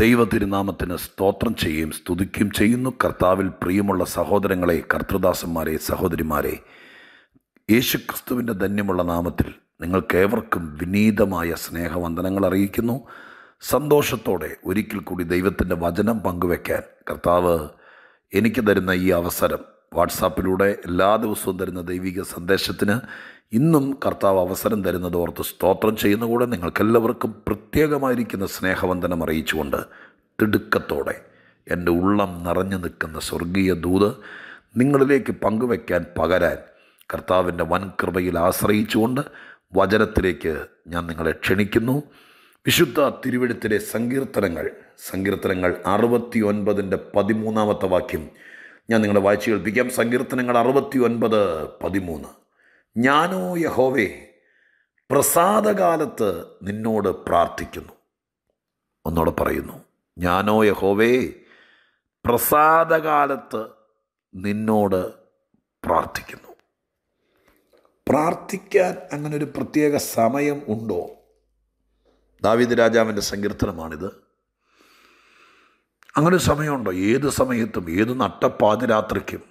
ദൈവതിരുനാമത്തിന് സ്തോത്രം ചെയ്യുകയും സ്തുതിക്കുകയും ചെയ്യുന്നു കർത്താവിൽ പ്രിയമുള്ള സഹോദരങ്ങളെ കർത്തൃദാസന്മാരെ സഹോദരിമാരെ യേശുക്രിസ്തുവിൻ്റെ ധന്യമുള്ള നാമത്തിൽ നിങ്ങൾക്കേവർക്കും വിനീതമായ സ്നേഹവന്ദനങ്ങൾ അറിയിക്കുന്നു സന്തോഷത്തോടെ ഒരിക്കൽ കൂടി ദൈവത്തിൻ്റെ വചനം പങ്കുവെക്കാൻ കർത്താവ് എനിക്ക് തരുന്ന ഈ അവസരം വാട്സാപ്പിലൂടെ എല്ലാ ദിവസവും തരുന്ന ദൈവിക സന്ദേശത്തിന് ഇന്നും കർത്താവ് അവസരം തരുന്നത് ഓർത്ത് സ്തോത്രം ചെയ്യുന്ന കൂടെ നിങ്ങൾക്കെല്ലാവർക്കും പ്രത്യേകമായിരിക്കുന്ന സ്നേഹവന്ദനം അറിയിച്ചുകൊണ്ട് തിടുക്കത്തോടെ എൻ്റെ ഉള്ളം നിറഞ്ഞു നിൽക്കുന്ന സ്വർഗീയ ദൂത് നിങ്ങളിലേക്ക് പങ്കുവയ്ക്കാൻ പകരാൻ കർത്താവിൻ്റെ വൻകൃപയിൽ ആശ്രയിച്ചുകൊണ്ട് വചനത്തിലേക്ക് ഞാൻ നിങ്ങളെ ക്ഷണിക്കുന്നു വിശുദ്ധ തിരുവെഴുത്തിലെ സങ്കീർത്തനങ്ങൾ സങ്കീർത്തനങ്ങൾ അറുപത്തി ഒൻപതിൻ്റെ പതിമൂന്നാമത്തെ വാക്യം ഞാൻ നിങ്ങളെ വായിച്ചു കേൾപ്പിക്കാം സങ്കീർത്തനങ്ങൾ അറുപത്തി ഒൻപത് പതിമൂന്ന് ഞാനോ യഹോവേ പ്രസാദകാലത്ത് നിന്നോട് പ്രാർത്ഥിക്കുന്നു ഒന്നോടെ പറയുന്നു ഞാനോ യഹോവേ പ്രസാദകാലത്ത് നിന്നോട് പ്രാർത്ഥിക്കുന്നു പ്രാർത്ഥിക്കാൻ അങ്ങനെ ഒരു പ്രത്യേക സമയം ഉണ്ടോ ദാവിദ് രാജാവിൻ്റെ സങ്കീർത്തനമാണിത് അങ്ങനെ സമയമുണ്ടോ ഏത് സമയത്തും ഏത് നട്ടപ്പാതിരാത്രിക്കും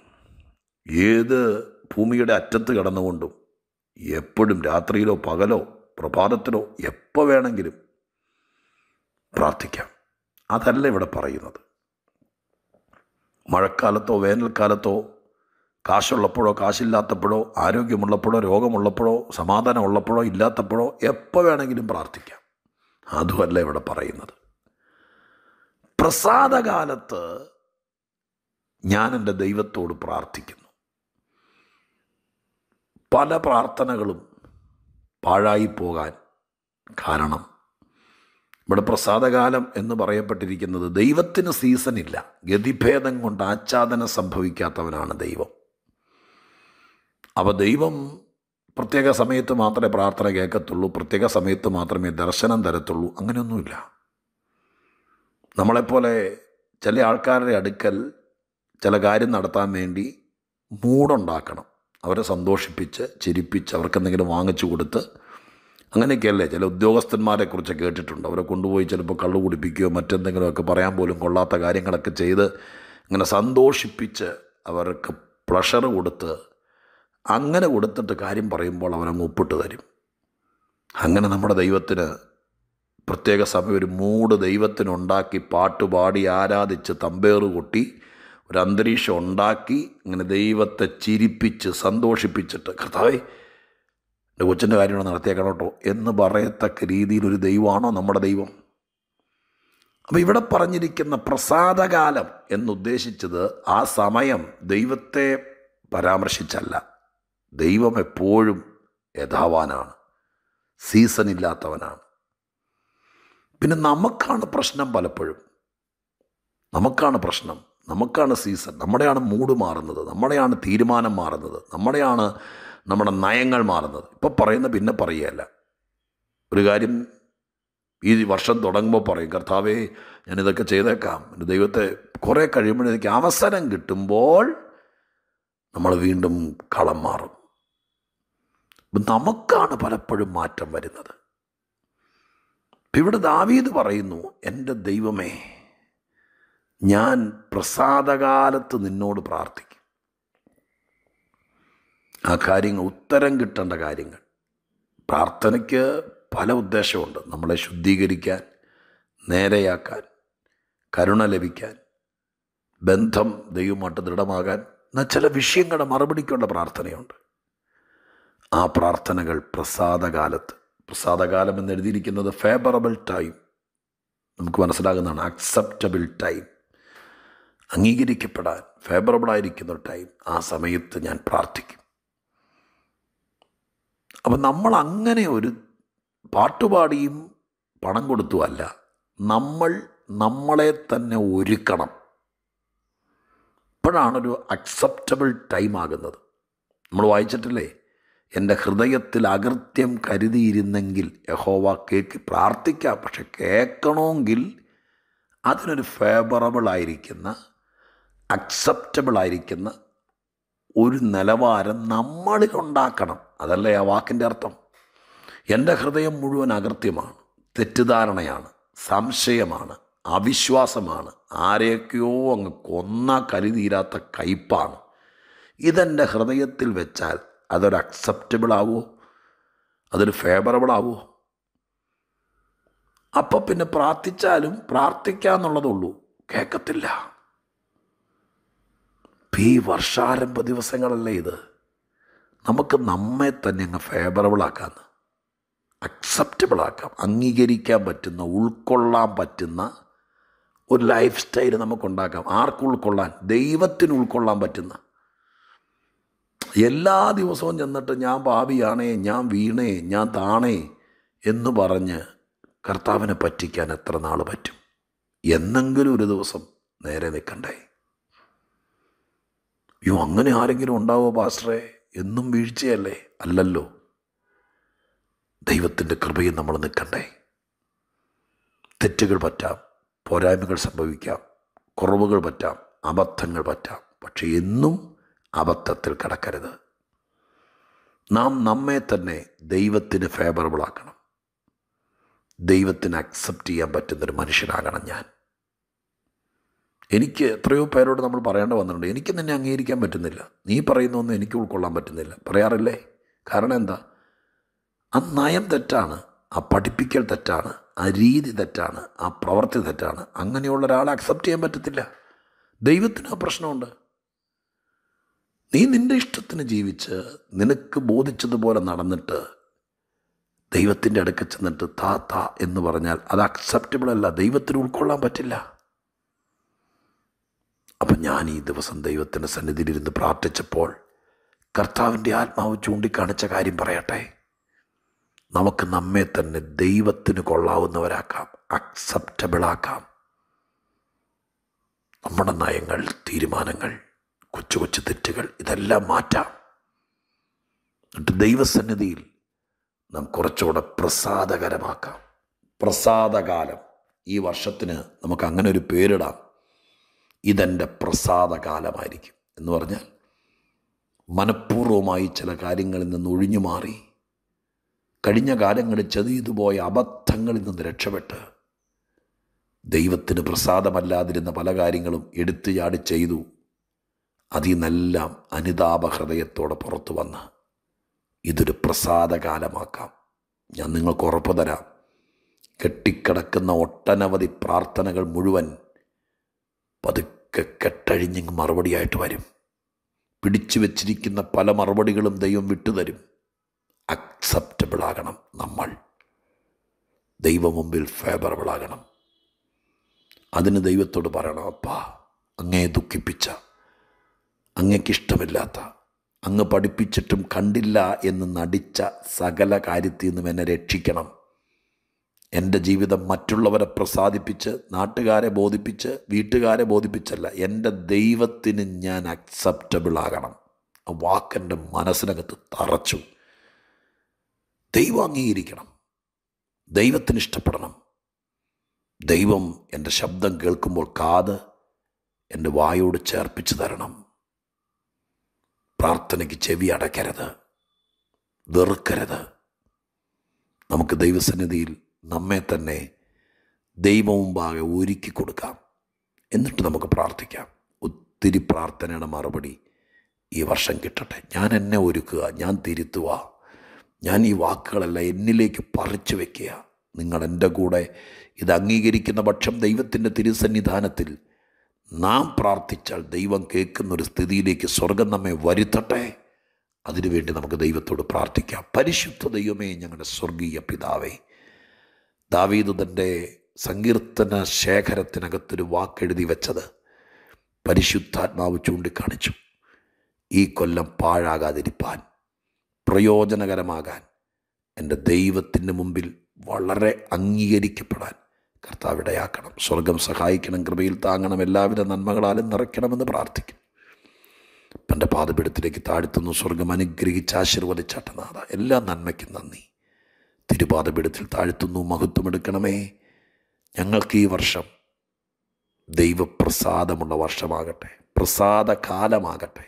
ഏത് ഭൂമിയുടെ അറ്റത്ത് കിടന്നുകൊണ്ടും എപ്പോഴും രാത്രിയിലോ പകലോ പ്രഭാതത്തിലോ എപ്പോൾ വേണമെങ്കിലും പ്രാർത്ഥിക്കാം അതല്ല ഇവിടെ പറയുന്നത് മഴക്കാലത്തോ വേനൽക്കാലത്തോ കാശുള്ളപ്പോഴോ കാശില്ലാത്തപ്പോഴോ ആരോഗ്യമുള്ളപ്പോഴോ രോഗമുള്ളപ്പോഴോ സമാധാനമുള്ളപ്പോഴോ ഇല്ലാത്തപ്പോഴോ എപ്പോൾ വേണമെങ്കിലും പ്രാർത്ഥിക്കാം അതുമല്ല ഇവിടെ പറയുന്നത് പ്രസാദകാലത്ത് ഞാൻ എൻ്റെ ദൈവത്തോട് പ്രാർത്ഥിക്കുന്നു പല പ്രാർത്ഥനകളും പാഴായി പോകാൻ കാരണം ഇവിടെ പ്രസാദകാലം എന്ന് പറയപ്പെട്ടിരിക്കുന്നത് ദൈവത്തിന് സീസണില്ല ഗതിഭേദം കൊണ്ട് ആച്ഛാദനം സംഭവിക്കാത്തവനാണ് ദൈവം അപ്പോൾ ദൈവം പ്രത്യേക സമയത്ത് മാത്രമേ പ്രാർത്ഥന കേൾക്കത്തുള്ളൂ പ്രത്യേക സമയത്ത് മാത്രമേ ദർശനം തരത്തുള്ളൂ അങ്ങനെയൊന്നുമില്ല നമ്മളെപ്പോലെ ചില ആൾക്കാരുടെ അടുക്കൽ ചില കാര്യം നടത്താൻ വേണ്ടി മൂടുണ്ടാക്കണം അവരെ സന്തോഷിപ്പിച്ച് ചിരിപ്പിച്ച് എന്തെങ്കിലും വാങ്ങിച്ചു കൊടുത്ത് അങ്ങനെയൊക്കെയല്ലേ ചില ഉദ്യോഗസ്ഥന്മാരെക്കുറിച്ച് കേട്ടിട്ടുണ്ട് അവരെ കൊണ്ടുപോയി ചിലപ്പോൾ കള്ള് കുടിപ്പിക്കുകയോ മറ്റെന്തെങ്കിലുമൊക്കെ പറയാൻ പോലും കൊള്ളാത്ത കാര്യങ്ങളൊക്കെ ചെയ്ത് ഇങ്ങനെ സന്തോഷിപ്പിച്ച് അവർക്ക് പ്ലഷർ കൊടുത്ത് അങ്ങനെ കൊടുത്തിട്ട് കാര്യം പറയുമ്പോൾ അവരങ്ങ് ഒപ്പിട്ട് തരും അങ്ങനെ നമ്മുടെ ദൈവത്തിന് പ്രത്യേക സമയം ഒരു മൂട് ദൈവത്തിനുണ്ടാക്കി പാട്ടുപാടി ആരാധിച്ച് തമ്പേറു കൊട്ടി ഒരു അന്തരീക്ഷം ഉണ്ടാക്കി ഇങ്ങനെ ദൈവത്തെ ചിരിപ്പിച്ച് സന്തോഷിപ്പിച്ചിട്ട് കർത്താവേ എൻ്റെ കൊച്ചിൻ്റെ കാര്യമാണ് നടത്തിയേക്കണം കേട്ടോ എന്ന് പറയത്തക്ക രീതിയിലൊരു ദൈവമാണോ നമ്മുടെ ദൈവം അപ്പോൾ ഇവിടെ പറഞ്ഞിരിക്കുന്ന പ്രസാദകാലം എന്നുദ്ദേശിച്ചത് ആ സമയം ദൈവത്തെ പരാമർശിച്ചല്ല ദൈവം എപ്പോഴും യഥാവാനാണ് സീസൺ ഇല്ലാത്തവനാണ് പിന്നെ നമുക്കാണ് പ്രശ്നം പലപ്പോഴും നമുക്കാണ് പ്രശ്നം നമുക്കാണ് സീസൺ നമ്മുടെയാണ് മൂഡ് മാറുന്നത് നമ്മുടെയാണ് തീരുമാനം മാറുന്നത് നമ്മുടെയാണ് നമ്മുടെ നയങ്ങൾ മാറുന്നത് ഇപ്പോൾ പറയുന്ന പിന്നെ പറയുകയല്ല ഒരു കാര്യം ഈ വർഷം തുടങ്ങുമ്പോൾ പറയും കർത്താവേ ഞാനിതൊക്കെ ചെയ്തേക്കാം എൻ്റെ ദൈവത്തെ കുറേ കഴിയുമ്പോൾ എനിക്ക് അവസരം കിട്ടുമ്പോൾ നമ്മൾ വീണ്ടും കളം മാറും നമുക്കാണ് പലപ്പോഴും മാറ്റം വരുന്നത് ഇവിടെ ദാവീദ് പറയുന്നു എൻ്റെ ദൈവമേ ഞാൻ പ്രസാദകാലത്ത് നിന്നോട് പ്രാർത്ഥിക്കും ആ കാര്യങ്ങൾ ഉത്തരം കിട്ടേണ്ട കാര്യങ്ങൾ പ്രാർത്ഥനയ്ക്ക് പല ഉദ്ദേശമുണ്ട് നമ്മളെ ശുദ്ധീകരിക്കാൻ നേരെയാക്കാൻ കരുണ ലഭിക്കാൻ ബന്ധം ദൈവമായിട്ട് ദൃഢമാകാൻ എന്നാൽ ചില വിഷയങ്ങളുടെ മറുപടിക്കുള്ള പ്രാർത്ഥനയുണ്ട് ആ പ്രാർത്ഥനകൾ പ്രസാദകാലത്ത് പ്രസാദകാലം എന്ന് എഴുതിയിരിക്കുന്നത് ഫേവറബിൾ ടൈം നമുക്ക് മനസ്സിലാകുന്നതാണ് അക്സെപ്റ്റബിൾ ടൈം അംഗീകരിക്കപ്പെടാൻ ഫേവറബിൾ ആയിരിക്കുന്ന ടൈം ആ സമയത്ത് ഞാൻ പ്രാർത്ഥിക്കും അപ്പം നമ്മൾ അങ്ങനെ ഒരു പാട്ടുപാടിയും പണം കൊടുത്തുമല്ല നമ്മൾ നമ്മളെ തന്നെ ഒരുക്കണം അപ്പോഴാണൊരു അക്സെപ്റ്റബിൾ ടൈം ആകുന്നത് നമ്മൾ വായിച്ചിട്ടില്ലേ എൻ്റെ ഹൃദയത്തിൽ അകൃത്യം കരുതിയിരുന്നെങ്കിൽ യഹോവ കേക്ക് പ്രാർത്ഥിക്കാം പക്ഷെ കേൾക്കണമെങ്കിൽ അതിനൊരു ഫേവറബിൾ ആയിരിക്കുന്ന അക്സെപ്റ്റബിൾ ആയിരിക്കുന്ന ഒരു നിലവാരം നമ്മളിലുണ്ടാക്കണം അതല്ലേ ആ വാക്കിൻ്റെ അർത്ഥം എൻ്റെ ഹൃദയം മുഴുവൻ അകൃത്യമാണ് തെറ്റിദ്ധാരണയാണ് സംശയമാണ് അവിശ്വാസമാണ് ആരെയൊക്കെയോ അങ്ങ് കൊന്ന കരുതിയിരാത്ത കയ്പാണ് ഇതെൻ്റെ ഹൃദയത്തിൽ വെച്ചാൽ അതൊരു അക്സെപ്റ്റബിൾ ആവുമോ അതൊരു ഫേവറബിൾ ആവുമോ അപ്പോൾ പിന്നെ പ്രാർത്ഥിച്ചാലും പ്രാർത്ഥിക്കാന്നുള്ളതുള്ളൂ കേൾക്കത്തില്ല ഈ വർഷാരംഭ ദിവസങ്ങളല്ലേ ഇത് നമുക്ക് നമ്മെ തന്നെ അങ്ങ് അക്സെപ്റ്റബിൾ അക്സെപ്റ്റബിളാക്കാം അംഗീകരിക്കാൻ പറ്റുന്ന ഉൾക്കൊള്ളാൻ പറ്റുന്ന ഒരു ലൈഫ് സ്റ്റൈൽ നമുക്കുണ്ടാക്കാം ആർക്ക് ഉൾക്കൊള്ളാൻ ദൈവത്തിന് ഉൾക്കൊള്ളാൻ പറ്റുന്ന എല്ലാ ദിവസവും ചെന്നിട്ട് ഞാൻ പാപിയാണേ ഞാൻ വീണേ ഞാൻ താണേ എന്ന് പറഞ്ഞ് കർത്താവിനെ പറ്റിക്കാൻ എത്ര നാൾ പറ്റും എന്നെങ്കിലും ഒരു ദിവസം നേരെ നിൽക്കണ്ടേ അയ്യോ അങ്ങനെ ആരെങ്കിലും ഉണ്ടാവോ പാസ്റ്ററേ എന്നും വീഴ്ചയല്ലേ അല്ലല്ലോ ദൈവത്തിൻ്റെ കൃപയിൽ നമ്മൾ നിൽക്കണ്ടേ തെറ്റുകൾ പറ്റാം പോരായ്മകൾ സംഭവിക്കാം കുറവുകൾ പറ്റാം അബദ്ധങ്ങൾ പറ്റാം പക്ഷേ എന്നും അബദ്ധത്തിൽ കടക്കരുത് നാം നമ്മെ തന്നെ ദൈവത്തിന് ഫേവറബിളാക്കണം ദൈവത്തിന് അക്സെപ്റ്റ് ചെയ്യാൻ പറ്റുന്നൊരു മനുഷ്യനാകണം ഞാൻ എനിക്ക് എത്രയോ പേരോട് നമ്മൾ പറയേണ്ട വന്നിട്ടുണ്ട് എനിക്ക് നിന്നെ അംഗീകരിക്കാൻ പറ്റുന്നില്ല നീ പറയുന്നൊന്നും എനിക്ക് ഉൾക്കൊള്ളാൻ പറ്റുന്നില്ല പറയാറില്ലേ കാരണം എന്താ ആ നയം തെറ്റാണ് ആ പഠിപ്പിക്കൽ തെറ്റാണ് ആ രീതി തെറ്റാണ് ആ പ്രവൃത്തി തെറ്റാണ് അങ്ങനെയുള്ള ഒരാളെ അക്സെപ്റ്റ് ചെയ്യാൻ പറ്റത്തില്ല ദൈവത്തിന് ആ പ്രശ്നമുണ്ട് നീ നിൻ്റെ ഇഷ്ടത്തിന് ജീവിച്ച് നിനക്ക് ബോധിച്ചതുപോലെ നടന്നിട്ട് ദൈവത്തിൻ്റെ അടുക്ക ചെന്നിട്ട് താ താ എന്ന് പറഞ്ഞാൽ അത് അക്സെപ്റ്റബിൾ അല്ല ദൈവത്തിന് ഉൾക്കൊള്ളാൻ പറ്റില്ല അപ്പം ഞാൻ ഈ ദിവസം ദൈവത്തിൻ്റെ സന്നിധിയിലിരുന്ന് പ്രാർത്ഥിച്ചപ്പോൾ കർത്താവിൻ്റെ ആത്മാവ് ചൂണ്ടിക്കാണിച്ച കാര്യം പറയട്ടെ നമുക്ക് നമ്മെ തന്നെ ദൈവത്തിന് കൊള്ളാവുന്നവരാക്കാം അക്സെപ്റ്റബിളാക്കാം നമ്മുടെ നയങ്ങൾ തീരുമാനങ്ങൾ കൊച്ചു കൊച്ചു തെറ്റുകൾ ഇതെല്ലാം മാറ്റാം എന്നിട്ട് ദൈവസന്നിധിയിൽ നാം കുറച്ചുകൂടെ പ്രസാദകരമാക്കാം പ്രസാദകാലം ഈ വർഷത്തിന് നമുക്ക് അങ്ങനെ ഒരു പേരിടാം ഇതെൻ്റെ പ്രസാദകാലമായിരിക്കും എന്ന് പറഞ്ഞാൽ മനഃപൂർവമായി ചില കാര്യങ്ങളിൽ നിന്ന് ഒഴിഞ്ഞു മാറി കഴിഞ്ഞ കാലങ്ങളിൽ ചെതിയതു അബദ്ധങ്ങളിൽ നിന്ന് രക്ഷപ്പെട്ട് ദൈവത്തിന് പ്രസാദമല്ലാതിരുന്ന പല കാര്യങ്ങളും എടുത്തു ചാടി ചെയ്തു അതിൽ നിന്നെല്ലാം അനുതാപ ഹൃദയത്തോടെ പുറത്തു വന്ന് ഇതൊരു പ്രസാദകാലമാക്കാം ഞാൻ നിങ്ങൾക്ക് ഉറപ്പ് തരാം കെട്ടിക്കിടക്കുന്ന ഒട്ടനവധി പ്രാർത്ഥനകൾ മുഴുവൻ പതുക്കെ കെട്ടഴിഞ്ഞ് മറുപടിയായിട്ട് വരും പിടിച്ചു വച്ചിരിക്കുന്ന പല മറുപടികളും ദൈവം വിട്ടുതരും അക്സെപ്റ്റബിൾ ആകണം നമ്മൾ ദൈവം മുമ്പിൽ ഫേവറബിൾ ആകണം അതിന് ദൈവത്തോട് പറയണം അപ്പാ അങ്ങേ ദുഃഖിപ്പിച്ചാൽ അങ്ങക്കിഷ്ടമില്ലാത്ത അങ്ങ് പഠിപ്പിച്ചിട്ടും കണ്ടില്ല എന്ന് നടിച്ച സകല കാര്യത്തിൽ നിന്നും എന്നെ രക്ഷിക്കണം എൻ്റെ ജീവിതം മറ്റുള്ളവരെ പ്രസാദിപ്പിച്ച് നാട്ടുകാരെ ബോധിപ്പിച്ച് വീട്ടുകാരെ ബോധിപ്പിച്ചല്ല എൻ്റെ ദൈവത്തിന് ഞാൻ അക്സെപ്റ്റബിൾ ആകണം ആ വാക്കെൻ്റെ മനസ്സിനകത്ത് തറച്ചു ദൈവം അംഗീകരിക്കണം ദൈവത്തിന് ഇഷ്ടപ്പെടണം ദൈവം എൻ്റെ ശബ്ദം കേൾക്കുമ്പോൾ കാത് എൻ്റെ വായോട് ചേർപ്പിച്ച് തരണം പ്രാർത്ഥനയ്ക്ക് ചെവി അടയ്ക്കരുത് വെറുക്കരുത് നമുക്ക് ദൈവസന്നിധിയിൽ നമ്മെ തന്നെ ദൈവമുമ്പാകെ ഒരുക്കി കൊടുക്കാം എന്നിട്ട് നമുക്ക് പ്രാർത്ഥിക്കാം ഒത്തിരി പ്രാർത്ഥനയുടെ മറുപടി ഈ വർഷം കിട്ടട്ടെ ഞാൻ എന്നെ ഒരുക്കുക ഞാൻ തിരുത്തുക ഞാൻ ഈ വാക്കുകളല്ല എന്നിലേക്ക് പറിച്ചു വയ്ക്കുക നിങ്ങൾ എൻ്റെ കൂടെ ഇത് അംഗീകരിക്കുന്ന പക്ഷം ദൈവത്തിൻ്റെ തിരുസന്നിധാനത്തിൽ നാം പ്രാർത്ഥിച്ചാൽ ദൈവം കേൾക്കുന്നൊരു സ്ഥിതിയിലേക്ക് സ്വർഗം നമ്മെ വരുത്തട്ടെ അതിനുവേണ്ടി നമുക്ക് ദൈവത്തോട് പ്രാർത്ഥിക്കാം പരിശുദ്ധ ദൈവമേ ഞങ്ങളുടെ സ്വർഗീയ പിതാവേ ദാവീദ് തൻ്റെ സങ്കീർത്തന ശേഖരത്തിനകത്തൊരു വാക്കെഴുതി വെച്ചത് പരിശുദ്ധാത്മാവ് ചൂണ്ടിക്കാണിച്ചു ഈ കൊല്ലം പാഴാകാതിരിപ്പാൻ പ്രയോജനകരമാകാൻ എൻ്റെ ദൈവത്തിൻ്റെ മുമ്പിൽ വളരെ അംഗീകരിക്കപ്പെടാൻ കർത്താവിടയാക്കണം സ്വർഗം സഹായിക്കണം കൃപയിൽ താങ്ങണം എല്ലാവിധ നന്മകളാലും നിറയ്ക്കണമെന്ന് പ്രാർത്ഥിക്കും തൻ്റെ പാതപീഠത്തിലേക്ക് താഴ്ത്തുന്നു സ്വർഗം അനുഗ്രഹിച്ച് ആശീർവദിച്ചാട്ടനാഥ എല്ലാ നന്മയ്ക്കും നന്ദി തിരുപാതപീഠത്തിൽ താഴ്ത്തുന്നു മഹത്വമെടുക്കണമേ ഞങ്ങൾക്ക് ഈ വർഷം ദൈവപ്രസാദമുള്ള വർഷമാകട്ടെ പ്രസാദകാലമാകട്ടെ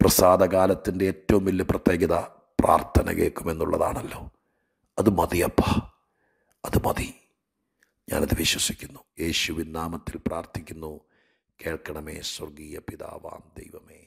പ്രസാദകാലത്തിൻ്റെ ഏറ്റവും വലിയ പ്രത്യേകത പ്രാർത്ഥന കേൾക്കുമെന്നുള്ളതാണല്ലോ അത് മതിയപ്പ അത് മതി ഞാനത് വിശ്വസിക്കുന്നു യേശുവിൻ നാമത്തിൽ പ്രാർത്ഥിക്കുന്നു കേൾക്കണമേ സ്വർഗീയ പിതാവാം ദൈവമേ